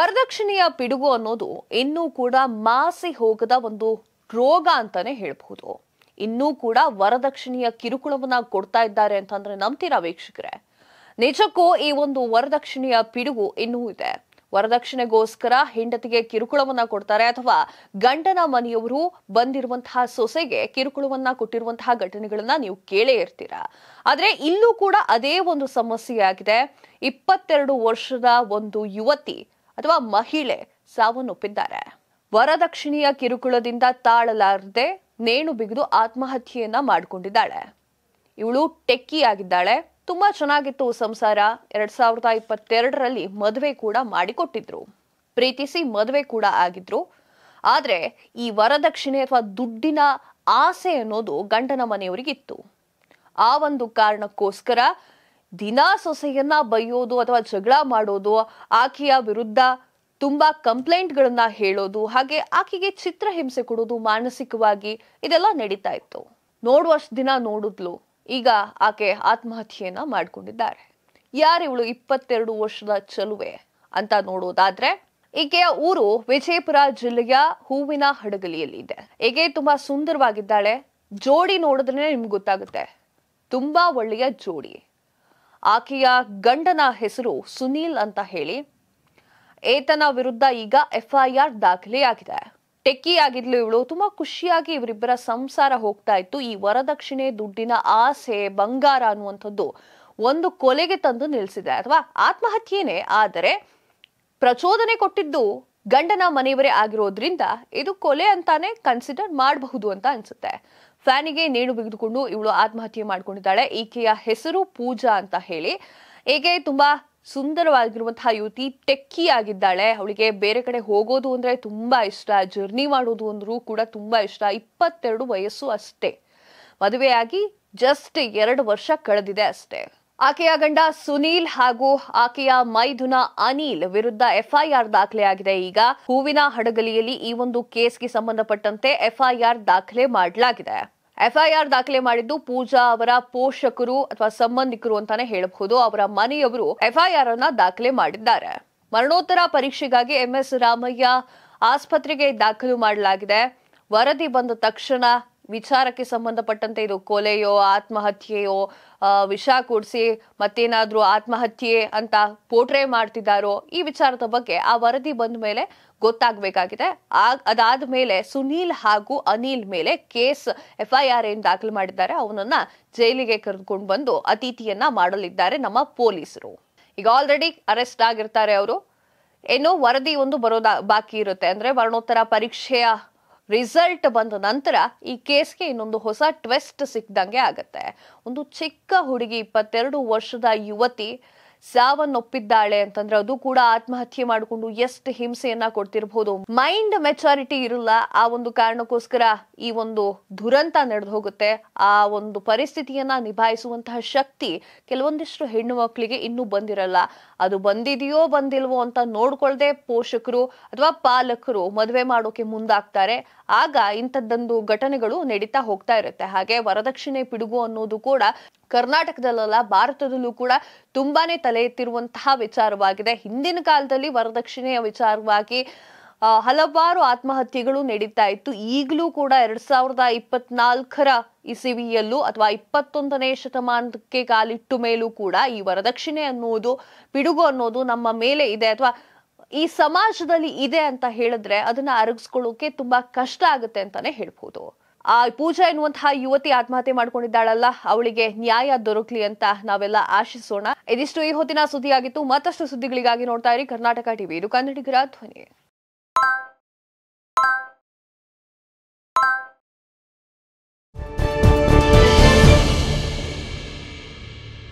ವರದಕ್ಷಿಣೆಯ ಪಿಡುಗು ಅನ್ನೋದು ಇನ್ನೂ ಕೂಡ ಮಾಸಿ ಹೋಗದ ಒಂದು ರೋಗ ಅಂತಾನೆ ಹೇಳ್ಬಹುದು ಇನ್ನೂ ಕೂಡ ವರದಕ್ಷಿಣೆಯ ಕಿರುಕುಳವನ್ನ ಕೊಡ್ತಾ ಇದ್ದಾರೆ ಅಂತಂದ್ರೆ ನಂಬ್ತೀರಾ ವೀಕ್ಷಕರೇ ನಿಜಕ್ಕೂ ಈ ಒಂದು ವರದಕ್ಷಿಣೆಯ ಪಿಡುಗು ಇನ್ನೂ ಇದೆ ವರದಕ್ಷಿಣೆಗೋಸ್ಕರ ಹೆಂಡತಿಗೆ ಕಿರುಕುಳವನ್ನ ಕೊಡ್ತಾರೆ ಅಥವಾ ಗಂಡನ ಮನೆಯವರು ಬಂದಿರುವಂತಹ ಸೊಸೆಗೆ ಕಿರುಕುಳವನ್ನ ಕೊಟ್ಟಿರುವಂತಹ ಘಟನೆಗಳನ್ನ ನೀವು ಕೇಳೇ ಇರ್ತೀರಾ ಆದ್ರೆ ಇಲ್ಲೂ ಕೂಡ ಅದೇ ಒಂದು ಸಮಸ್ಯೆ ಆಗಿದೆ ಇಪ್ಪತ್ತೆರಡು ವರ್ಷದ ಒಂದು ಯುವತಿ ಅಥವಾ ಮಹಿಳೆ ಸಾವನ್ನೊಪ್ಪಿದ್ದಾರೆ ವರದಕ್ಷಿಣೆಯ ಕಿರುಕುಳದಿಂದ ತಾಳಲಾರದೆ ನೇಣು ಬಿಗಿದು ಆತ್ಮಹತ್ಯೆಯನ್ನ ಮಾಡಿಕೊಂಡಿದ್ದಾಳೆ ಇವಳು ಟೆಕ್ಕಿ ಆಗಿದ್ದಾಳೆ ತುಂಬಾ ಚೆನ್ನಾಗಿತ್ತು ಸಂಸಾರ ಎರಡ್ ಸಾವಿರದ ಇಪ್ಪತ್ತೆರಡರಲ್ಲಿ ಮದುವೆ ಕೂಡ ಮಾಡಿಕೊಟ್ಟಿದ್ರು ಪ್ರೀತಿಸಿ ಮದುವೆ ಕೂಡ ಆಗಿದ್ರು ಆದ್ರೆ ಈ ವರದಕ್ಷಿಣೆ ಅಥವಾ ದುಡ್ಡಿನ ಆಸೆ ಅನ್ನೋದು ಗಂಡನ ಮನೆಯವರಿಗಿತ್ತು ಆ ಒಂದು ಕಾರಣಕ್ಕೋಸ್ಕರ ದಿನ ಸೊಸೆಯನ್ನ ಬೈಯೋದು ಅಥವಾ ಜಗಳ ಮಾಡೋದು ಆಕೆಯ ವಿರುದ್ಧ ತುಂಬಾ ಕಂಪ್ಲೇಂಟ್ ಗಳನ್ನ ಹೇಳೋದು ಹಾಗೆ ಆಕೆಗೆ ಚಿತ್ರಹಿಂಸೆ ಕೊಡೋದು ಮಾನಸಿಕವಾಗಿ ಇದೆಲ್ಲ ನಡೀತಾ ಇತ್ತು ನೋಡುವಷ್ಟು ದಿನ ನೋಡಿದ್ಲು ಈಗ ಆಕೆ ಆತ್ಮಹತ್ಯೆಯನ್ನ ಮಾಡ್ಕೊಂಡಿದ್ದಾರೆ ಇವಳು ಇಪ್ಪತ್ತೆರಡು ವರ್ಷದ ಚಲುವೆ ಅಂತ ನೋಡೋದಾದ್ರೆ ಈಕೆಯ ಊರು ವಿಜಯಪುರ ಜಿಲ್ಲೆಯ ಹೂವಿನ ಹಡಗಲಿಯಲ್ಲಿದೆ ಹೇಗೆ ತುಂಬಾ ಸುಂದರವಾಗಿದ್ದಾಳೆ ಜೋಡಿ ನೋಡಿದ್ರೆ ನಿಮ್ಗೆ ಗೊತ್ತಾಗುತ್ತೆ ತುಂಬಾ ಒಳ್ಳೆಯ ಜೋಡಿ ಆಕೆಯ ಗಂಡನ ಹೆಸರು ಸುನೀಲ್ ಅಂತ ಹೇಳಿ ಏತನ ವಿರುದ್ಧ ಈಗ ಎಫ್ಐಆರ್ ದಾಖಲೆಯಾಗಿದೆ ಟೆಕ್ಕಿ ಆಗಿದ್ಲು ಇವಳು ತುಂಬಾ ಖುಷಿಯಾಗಿ ಇವರಿಬ್ಬರ ಸಂಸಾರ ಹೋಗ್ತಾ ಇತ್ತು ಈ ವರದಕ್ಷಿಣೆ ದುಡ್ಡಿನ ಆಸೆ ಬಂಗಾರ ಅನ್ನುವಂಥದ್ದು ಒಂದು ಕೊಲೆಗೆ ತಂದು ನಿಲ್ಲಿಸಿದೆ ಅಥವಾ ಆತ್ಮಹತ್ಯೆನೇ ಆದರೆ ಪ್ರಚೋದನೆ ಕೊಟ್ಟಿದ್ದು ಗಂಡನ ಮನೆಯವರೇ ಆಗಿರೋದ್ರಿಂದ ಇದು ಕೊಲೆ ಅಂತಾನೆ ಕನ್ಸಿಡರ್ ಮಾಡಬಹುದು ಅಂತ ಅನ್ಸುತ್ತೆ ಫ್ಯಾನಿಗೆ ನೇಣು ಬಿಗಿದುಕೊಂಡು ಇವಳು ಆತ್ಮಹತ್ಯೆ ಮಾಡಿಕೊಂಡಿದ್ದಾಳೆ ಈಕೆಯ ಹೆಸರು ಪೂಜಾ ಅಂತ ಹೇಳಿ ಹೇಗೆ ತುಂಬಾ ಸುಂದರವಾಗಿರುವಂತಹ ಯುವತಿ ಟೆಕ್ಕಿ ಆಗಿದ್ದಾಳೆ ಅವಳಿಗೆ ಬೇರೆ ಕಡೆ ಹೋಗೋದು ಅಂದ್ರೆ ತುಂಬಾ ಇಷ್ಟ ಜರ್ನಿ ಮಾಡೋದು ಅಂದ್ರೂ ಕೂಡ ತುಂಬಾ ಇಷ್ಟ ಇಪ್ಪತ್ತೆರಡು ವಯಸ್ಸು ಅಷ್ಟೇ ಮದುವೆಯಾಗಿ ಜಸ್ಟ್ ಎರಡು ವರ್ಷ ಕಳೆದಿದೆ ಅಷ್ಟೇ ಆಕೆಯ ಗಂಡ ಸುನೀಲ್ ಹಾಗೂ ಆಕೆಯ ಮೈದುನ ಅನಿಲ್ ವಿರುದ್ಧ ಎಫ್ಐಆರ್ ಆಗಿದೆ ಈಗ ಹೂವಿನ ಹಡಗಲಿಯಲ್ಲಿ ಈ ಒಂದು ಕೇಸ್ಗೆ ಸಂಬಂಧಪಟ್ಟಂತೆ ಎಫ್ಐಆರ್ ದಾಖಲೆ ಮಾಡಲಾಗಿದೆ ಎಫ್ಐಆರ್ ದಾಖಲೆ ಮಾಡಿದ್ದು ಪೂಜಾ ಅವರ ಪೋಷಕರು ಅಥವಾ ಸಂಬಂಧಿಕರು ಅಂತಾನೆ ಹೇಳಬಹುದು ಅವರ ಮನೆಯವರು ಎಫ್ಐಆರ್ ಅನ್ನ ದಾಖಲೆ ಮಾಡಿದ್ದಾರೆ ಮರಣೋತ್ತರ ಪರೀಕ್ಷೆಗಾಗಿ ಎಂಎಸ್ ರಾಮಯ್ಯ ಆಸ್ಪತ್ರೆಗೆ ದಾಖಲು ಮಾಡಲಾಗಿದೆ ವರದಿ ಬಂದ ತಕ್ಷಣ ವಿಚಾರಕ್ಕೆ ಸಂಬಂಧಪಟ್ಟಂತೆ ಇದು ಕೊಲೆಯೋ ಆತ್ಮಹತ್ಯೆಯೋ ವಿಷ ಕೊಡಿಸಿ ಮತ್ತೇನಾದರೂ ಆತ್ಮಹತ್ಯೆ ಅಂತ ಪೋಟ್ರೆ ಮಾಡ್ತಿದ್ದಾರೋ ಈ ವಿಚಾರದ ಬಗ್ಗೆ ಆ ವರದಿ ಬಂದ ಮೇಲೆ ಗೊತ್ತಾಗಬೇಕಾಗಿದೆ ಅದಾದ ಮೇಲೆ ಸುನೀಲ್ ಹಾಗೂ ಅನಿಲ್ ಮೇಲೆ ಕೇಸ್ ಎಫ್ಐಆರ್ ಏನು ದಾಖಲು ಮಾಡಿದ್ದಾರೆ ಅವನನ್ನು ಜೈಲಿಗೆ ಕರೆದುಕೊಂಡು ಬಂದು ಅತಿಥಿಯನ್ನ ಮಾಡಲಿದ್ದಾರೆ ನಮ್ಮ ಪೊಲೀಸರು ಈಗ ಆಲ್ರೆಡಿ ಅರೆಸ್ಟ್ ಆಗಿರ್ತಾರೆ ಅವರು ಏನೋ ವರದಿ ಒಂದು ಬರೋದ ಬಾಕಿ ಇರುತ್ತೆ ಅಂದ್ರೆ ಮರಣೋತ್ತರ ಪರೀಕ್ಷೆಯ ರಿಸಲ್ಟ್ ಬಂದ ನಂತರ ಈ ಕೇಸ್ಗೆ ಇನ್ನೊಂದು ಹೊಸ ಟ್ವೆಸ್ಟ್ ಸಿಕ್ದಂಗೆ ಆಗುತ್ತೆ ಒಂದು ಚಿಕ್ಕ ಹುಡುಗಿ ಇಪ್ಪತ್ತೆರಡು ವರ್ಷದ ಯುವತಿ ಸಾವನ್ನೊಪ್ಪಿದ್ದಾಳೆ ಅಂತಂದ್ರೆ ಅದು ಕೂಡ ಆತ್ಮಹತ್ಯೆ ಮಾಡಿಕೊಂಡು ಎಷ್ಟು ಹಿಂಸೆಯನ್ನ ಕೊಡ್ತಿರ್ಬಹುದು ಮೈಂಡ್ ಮೆಚಾರಿಟಿ ಇರಲ್ಲ ಆ ಒಂದು ಕಾರಣಕ್ಕೋಸ್ಕರ ಈ ಒಂದು ದುರಂತ ನಡೆದು ಹೋಗುತ್ತೆ ಆ ಒಂದು ಪರಿಸ್ಥಿತಿಯನ್ನ ನಿಭಾಯಿಸುವಂತಹ ಶಕ್ತಿ ಕೆಲವೊಂದಿಷ್ಟು ಹೆಣ್ಣು ಮಕ್ಕಳಿಗೆ ಇನ್ನೂ ಬಂದಿರಲ್ಲ ಅದು ಬಂದಿದೆಯೋ ಬಂದಿಲ್ವೋ ಅಂತ ನೋಡ್ಕೊಳ್ದೆ ಪೋಷಕರು ಅಥವಾ ಪಾಲಕರು ಮದುವೆ ಮಾಡೋಕೆ ಮುಂದಾಗ್ತಾರೆ ಆಗ ಇಂಥದ್ದೊಂದು ಘಟನೆಗಳು ನಡೀತಾ ಹೋಗ್ತಾ ಇರುತ್ತೆ ಹಾಗೆ ವರದಕ್ಷಿಣೆ ಪಿಡುಗು ಅನ್ನೋದು ಕೂಡ ಕರ್ನಾಟಕದಲ್ಲ ಭಾರತದಲ್ಲೂ ಕೂಡ ತುಂಬಾನೇ ತಲೆ ಎತ್ತಿರುವಂತಹ ವಿಚಾರವಾಗಿದೆ ಹಿಂದಿನ ಕಾಲದಲ್ಲಿ ವರದಕ್ಷಿಣೆಯ ವಿಚಾರವಾಗಿ ಹಲವಾರು ಆತ್ಮಹತ್ಯೆಗಳು ನಡೀತಾ ಇತ್ತು ಈಗಲೂ ಕೂಡ ಎರಡ್ ಸಾವಿರದ ಇಪ್ಪತ್ನಾಲ್ಕರ ಇಸಿವಿಯಲ್ಲೂ ಅಥವಾ ಇಪ್ಪತ್ತೊಂದನೇ ಶತಮಾನಕ್ಕೆ ಕಾಲಿಟ್ಟು ಮೇಲೂ ಕೂಡ ಈ ವರದಕ್ಷಿಣೆ ಅನ್ನೋದು ಪಿಡುಗು ಅನ್ನೋದು ನಮ್ಮ ಮೇಲೆ ಇದೆ ಅಥವಾ ಈ ಸಮಾಜದಲ್ಲಿ ಇದೆ ಅಂತ ಹೇಳಿದ್ರೆ ಅದನ್ನ ಅರಗಿಸ್ಕೊಳ್ಳೋಕೆ ತುಂಬಾ ಕಷ್ಟ ಆಗುತ್ತೆ ಅಂತಾನೆ ಹೇಳ್ಬೋದು ಆ ಪೂಜಾ ಎನ್ನುವಂತಹ ಯುವತಿ ಆತ್ಮಹತ್ಯೆ ಮಾಡ್ಕೊಂಡಿದ್ದಾಳಲ್ಲ ಅವಳಿಗೆ ನ್ಯಾಯ ದೊರಕಲಿ ಅಂತ ನಾವೆಲ್ಲ ಆಶಿಸೋಣ ಇದಿಷ್ಟು ಈ ಹೊತ್ತಿನ ಸುದ್ದಿಯಾಗಿತ್ತು ಮತ್ತಷ್ಟು ಸುದ್ದಿಗಳಿಗಾಗಿ ನೋಡ್ತಾ ಇರಿ ಕರ್ನಾಟಕ ಟಿವಿ ಇದು ಕನ್ನಡಿಗರ ಧ್ವನಿ